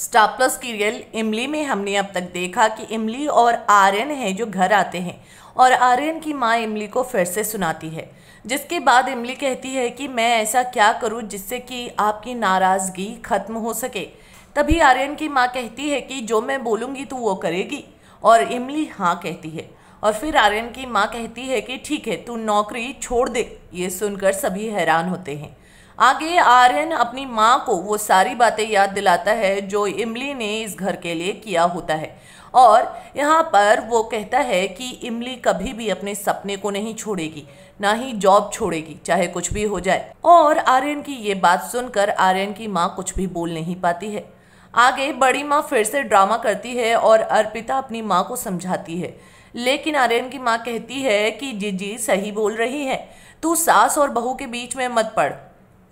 स्टापलस की रेल इमली में हमने अब तक देखा कि इमली और आर्यन हैं जो घर आते हैं और आर्यन की माँ इमली को फिर से सुनाती है जिसके बाद इमली कहती है कि मैं ऐसा क्या करूँ जिससे कि आपकी नाराज़गी ख़त्म हो सके तभी आर्यन की माँ कहती है कि जो मैं बोलूँगी तो वो करेगी और इमली हाँ कहती है और फिर आर्यन की माँ कहती है कि ठीक है तू नौकरी छोड़ दे ये सुनकर सभी हैरान होते हैं आगे आर्यन अपनी माँ को वो सारी बातें याद दिलाता है जो इमली ने इस घर के लिए किया होता है और यहाँ पर वो कहता है कि इमली कभी भी अपने सपने को नहीं छोड़ेगी ना ही जॉब छोड़ेगी चाहे कुछ भी हो जाए और आर्यन की ये बात सुनकर आर्यन की माँ कुछ भी बोल नहीं पाती है आगे बड़ी माँ फिर से ड्रामा करती है और अर्पिता अपनी माँ को समझाती है लेकिन आर्यन की माँ कहती है कि जीजी सही बोल रही है तू सास और बहू के बीच में मत पड़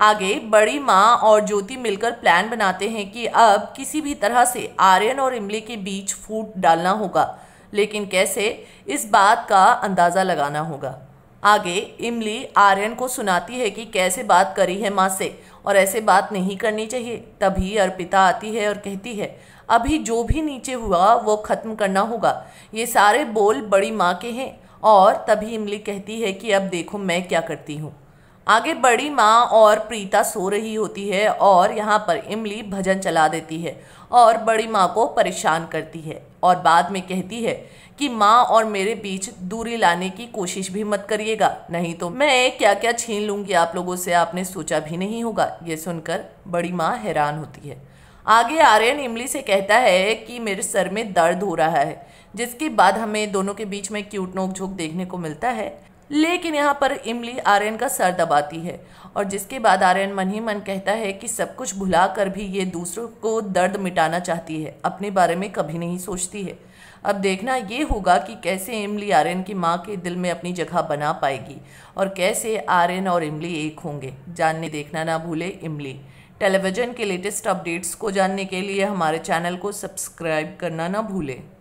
आगे बड़ी माँ और ज्योति मिलकर प्लान बनाते हैं कि अब किसी भी तरह से आर्यन और इमली के बीच फूट डालना होगा लेकिन कैसे इस बात का अंदाज़ा लगाना होगा आगे इमली आर्यन को सुनाती है कि कैसे बात करी है माँ से और ऐसे बात नहीं करनी चाहिए तभी अर्पिता आती है और कहती है अभी जो भी नीचे हुआ वो ख़त्म करना होगा ये सारे बोल बड़ी माँ के हैं और तभी इमली कहती है कि अब देखो मैं क्या करती हूँ आगे बड़ी माँ और प्रीता सो रही होती है और यहाँ पर इमली भजन चला देती है और बड़ी माँ को परेशान करती है और बाद में कहती है कि माँ और मेरे बीच दूरी लाने की कोशिश भी मत करिएगा नहीं तो मैं क्या क्या छीन लूँगी आप लोगों से आपने सोचा भी नहीं होगा ये सुनकर बड़ी माँ हैरान होती है आगे आर्यन इमली से कहता है कि मेरे सर में दर्द हो रहा है जिसके बाद हमें दोनों के बीच में क्यूट नोक झोंक देखने को मिलता है लेकिन यहाँ पर इमली आर्यन का सर दबाती है और जिसके बाद आर्यन मन ही मन कहता है कि सब कुछ भुला कर भी ये दूसरों को दर्द मिटाना चाहती है अपने बारे में कभी नहीं सोचती है अब देखना ये होगा कि कैसे इमली आर्यन की माँ के दिल में अपनी जगह बना पाएगी और कैसे आर्यन और इमली एक होंगे जानने देखना ना भूले इमली टेलीविज़न के लेटेस्ट अपडेट्स को जानने के लिए हमारे चैनल को सब्सक्राइब करना ना भूलें